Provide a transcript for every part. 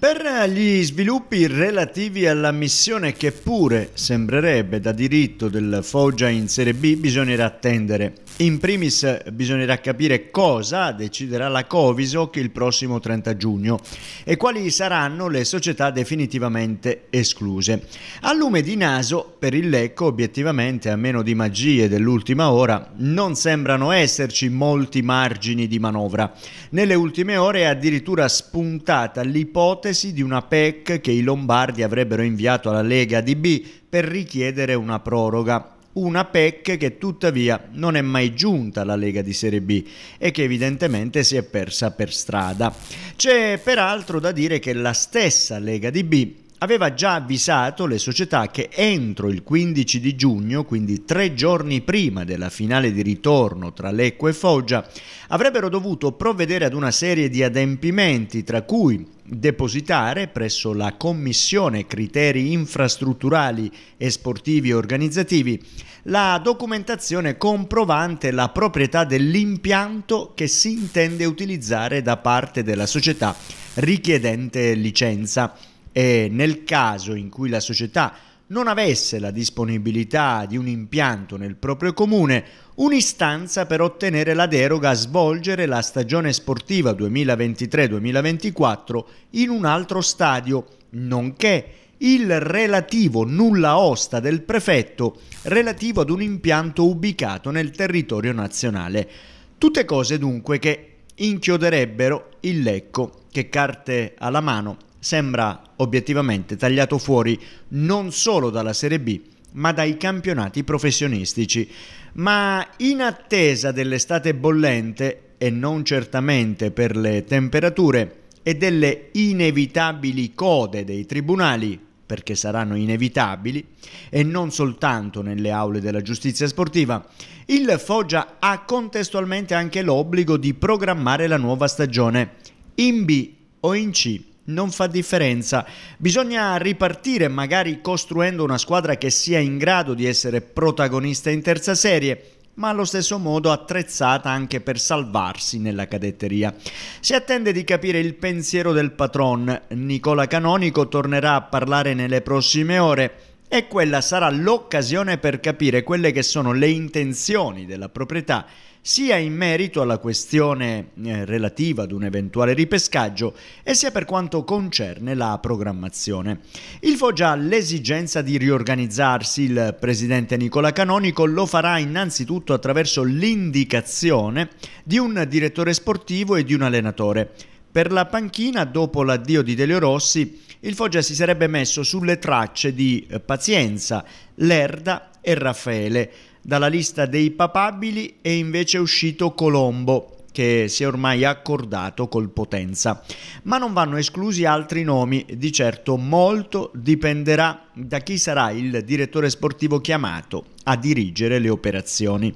Per eh, gli sviluppi relativi alla missione che pure sembrerebbe da diritto del Foggia in Serie B bisognerà attendere in primis eh, bisognerà capire cosa deciderà la Covisoc il prossimo 30 giugno e quali saranno le società definitivamente escluse. A lume di naso, per il Lecco, obiettivamente, a meno di magie dell'ultima ora, non sembrano esserci molti margini di manovra. Nelle ultime ore è addirittura spuntata l'ipotesi di una PEC che i Lombardi avrebbero inviato alla Lega di B per richiedere una proroga una PEC che tuttavia non è mai giunta alla Lega di Serie B e che evidentemente si è persa per strada. C'è peraltro da dire che la stessa Lega di B aveva già avvisato le società che entro il 15 di giugno, quindi tre giorni prima della finale di ritorno tra Lecco e Foggia, avrebbero dovuto provvedere ad una serie di adempimenti, tra cui depositare presso la Commissione Criteri Infrastrutturali e Sportivi e Organizzativi la documentazione comprovante la proprietà dell'impianto che si intende utilizzare da parte della società richiedente licenza e nel caso in cui la società non avesse la disponibilità di un impianto nel proprio comune, un'istanza per ottenere la deroga a svolgere la stagione sportiva 2023-2024 in un altro stadio, nonché il relativo nulla osta del prefetto relativo ad un impianto ubicato nel territorio nazionale. Tutte cose dunque che inchioderebbero il lecco che carte alla mano sembra obiettivamente tagliato fuori non solo dalla Serie B, ma dai campionati professionistici. Ma in attesa dell'estate bollente, e non certamente per le temperature, e delle inevitabili code dei tribunali, perché saranno inevitabili, e non soltanto nelle aule della giustizia sportiva, il Foggia ha contestualmente anche l'obbligo di programmare la nuova stagione in B o in C non fa differenza. Bisogna ripartire magari costruendo una squadra che sia in grado di essere protagonista in terza serie ma allo stesso modo attrezzata anche per salvarsi nella cadetteria. Si attende di capire il pensiero del patron. Nicola Canonico tornerà a parlare nelle prossime ore e quella sarà l'occasione per capire quelle che sono le intenzioni della proprietà sia in merito alla questione eh, relativa ad un eventuale ripescaggio e sia per quanto concerne la programmazione. Il Foggia ha l'esigenza di riorganizzarsi, il presidente Nicola Canonico lo farà innanzitutto attraverso l'indicazione di un direttore sportivo e di un allenatore per la panchina, dopo l'addio di Delio Rossi, il Foggia si sarebbe messo sulle tracce di eh, Pazienza, Lerda e Raffaele. Dalla lista dei papabili è invece uscito Colombo, che si è ormai accordato col Potenza. Ma non vanno esclusi altri nomi, di certo molto dipenderà da chi sarà il direttore sportivo chiamato a dirigere le operazioni.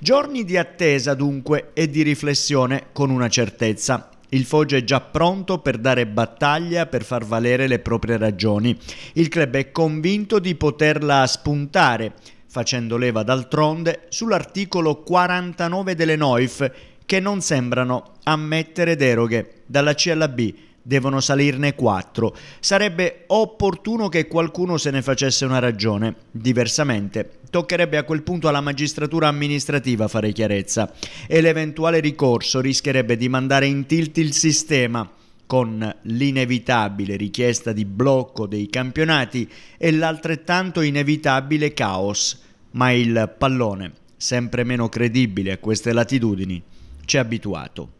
Giorni di attesa dunque e di riflessione con una certezza. Il Foggia è già pronto per dare battaglia per far valere le proprie ragioni. Il club è convinto di poterla spuntare, facendo leva d'altronde sull'articolo 49 delle NOIF che non sembrano ammettere deroghe dalla C alla B devono salirne 4. Sarebbe opportuno che qualcuno se ne facesse una ragione, diversamente toccherebbe a quel punto alla magistratura amministrativa fare chiarezza e l'eventuale ricorso rischierebbe di mandare in tilt il sistema con l'inevitabile richiesta di blocco dei campionati e l'altrettanto inevitabile caos, ma il pallone, sempre meno credibile a queste latitudini, ci ha abituato.